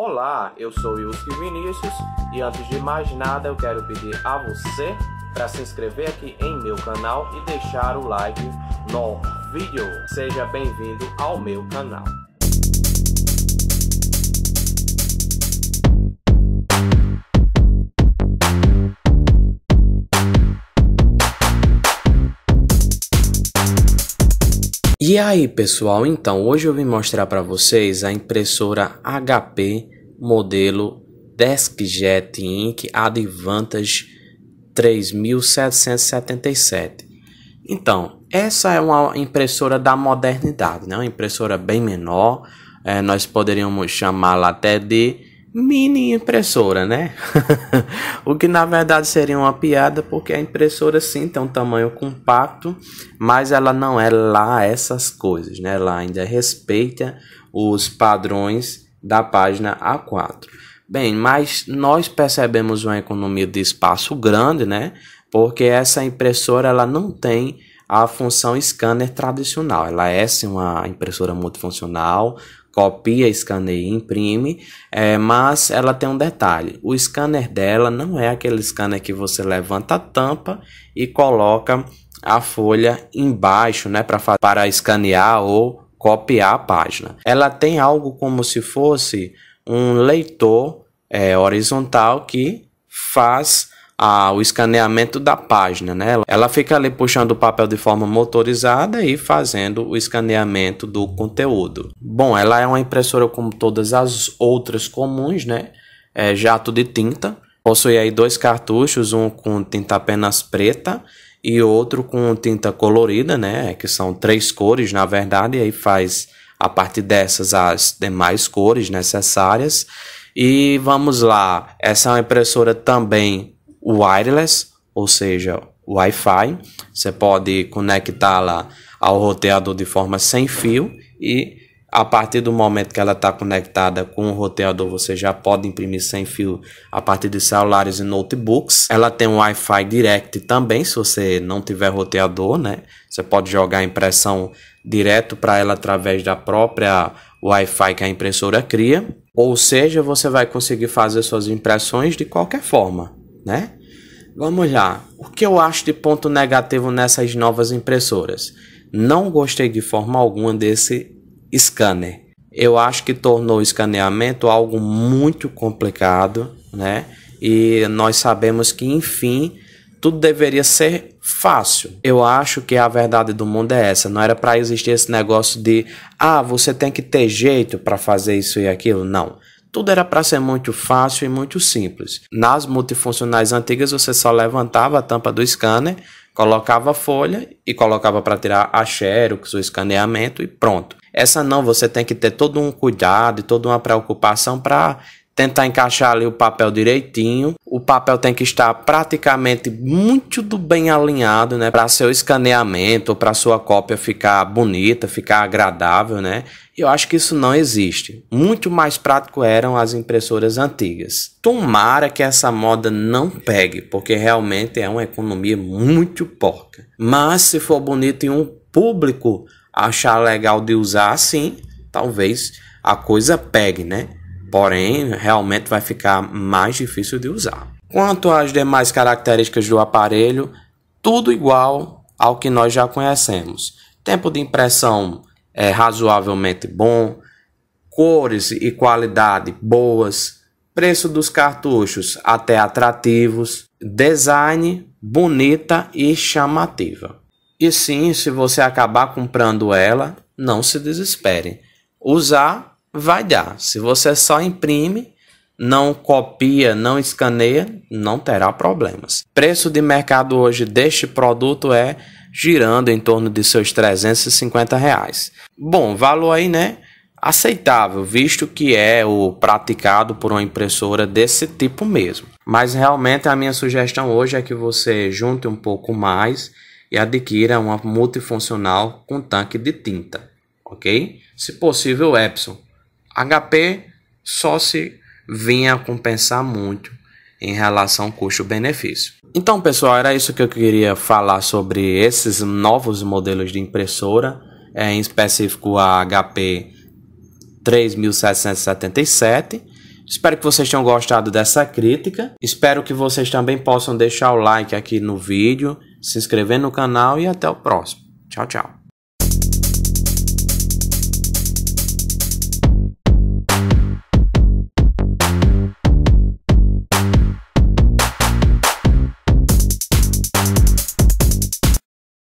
Olá, eu sou Wilson Vinícius e antes de mais nada eu quero pedir a você para se inscrever aqui em meu canal e deixar o like no vídeo. Seja bem-vindo ao meu canal. E aí pessoal, então hoje eu vim mostrar para vocês a impressora HP modelo DeskJet Ink Advantage 3777. Então, essa é uma impressora da modernidade, né? uma impressora bem menor, é, nós poderíamos chamá-la até de mini impressora, né? o que na verdade seria uma piada, porque a impressora sim tem um tamanho compacto, mas ela não é lá essas coisas, né? Ela ainda respeita os padrões da página A4. Bem, mas nós percebemos uma economia de espaço grande, né? Porque essa impressora ela não tem a função scanner tradicional. Ela é sim, uma impressora multifuncional copia, escaneia e imprime, é, mas ela tem um detalhe: o scanner dela não é aquele scanner que você levanta a tampa e coloca a folha embaixo, né, para para escanear ou copiar a página. Ela tem algo como se fosse um leitor é, horizontal que faz a, o escaneamento da página, né? Ela, fica ali puxando o papel de forma motorizada e fazendo o escaneamento do conteúdo. Bom, ela é uma impressora como todas as outras comuns, né? É jato de tinta. Possui aí dois cartuchos, um com tinta apenas preta e outro com tinta colorida, né? Que são três cores, na verdade, e aí faz a partir dessas as demais cores necessárias. E vamos lá, essa é uma impressora também wireless, ou seja, Wi-Fi. Você pode conectá-la ao roteador de forma sem fio e a partir do momento que ela está conectada com o roteador, você já pode imprimir sem fio a partir de celulares e notebooks. Ela tem um Wi-Fi Direct também, se você não tiver roteador, né? Você pode jogar a impressão direto para ela através da própria Wi-Fi que a impressora cria. Ou seja, você vai conseguir fazer suas impressões de qualquer forma, né? Vamos lá. O que eu acho de ponto negativo nessas novas impressoras? Não gostei de forma alguma desse scanner. Eu acho que tornou o escaneamento algo muito complicado, né? E nós sabemos que, enfim, tudo deveria ser fácil. Eu acho que a verdade do mundo é essa. Não era para existir esse negócio de, ah, você tem que ter jeito para fazer isso e aquilo. Não. Tudo era para ser muito fácil e muito simples. Nas multifuncionais antigas, você só levantava a tampa do scanner, colocava a folha e colocava para tirar a xerox, o escaneamento e pronto. Essa não, você tem que ter todo um cuidado e toda uma preocupação para tentar encaixar ali o papel direitinho. O papel tem que estar praticamente muito do bem alinhado, né, para seu escaneamento, para sua cópia ficar bonita, ficar agradável, né? Eu acho que isso não existe. Muito mais prático eram as impressoras antigas. Tomara que essa moda não pegue, porque realmente é uma economia muito porca. Mas se for bonito e um público achar legal de usar assim, talvez a coisa pegue, né? porém realmente vai ficar mais difícil de usar. Quanto às demais características do aparelho, tudo igual ao que nós já conhecemos. Tempo de impressão é razoavelmente bom, cores e qualidade boas, preço dos cartuchos até atrativos, design bonita e chamativa. E sim, se você acabar comprando ela, não se desespere. Usar vai dar. Se você só imprime, não copia, não escaneia, não terá problemas. Preço de mercado hoje deste produto é girando em torno de seus 350 reais. Bom, valor aí, né? Aceitável, visto que é o praticado por uma impressora desse tipo mesmo. Mas realmente a minha sugestão hoje é que você junte um pouco mais e adquira uma multifuncional com tanque de tinta, ok? Se possível, Epson HP só se vinha a compensar muito em relação custo-benefício. Então, pessoal, era isso que eu queria falar sobre esses novos modelos de impressora, é, em específico a HP 3777. Espero que vocês tenham gostado dessa crítica. Espero que vocês também possam deixar o like aqui no vídeo, se inscrever no canal e até o próximo. Tchau, tchau.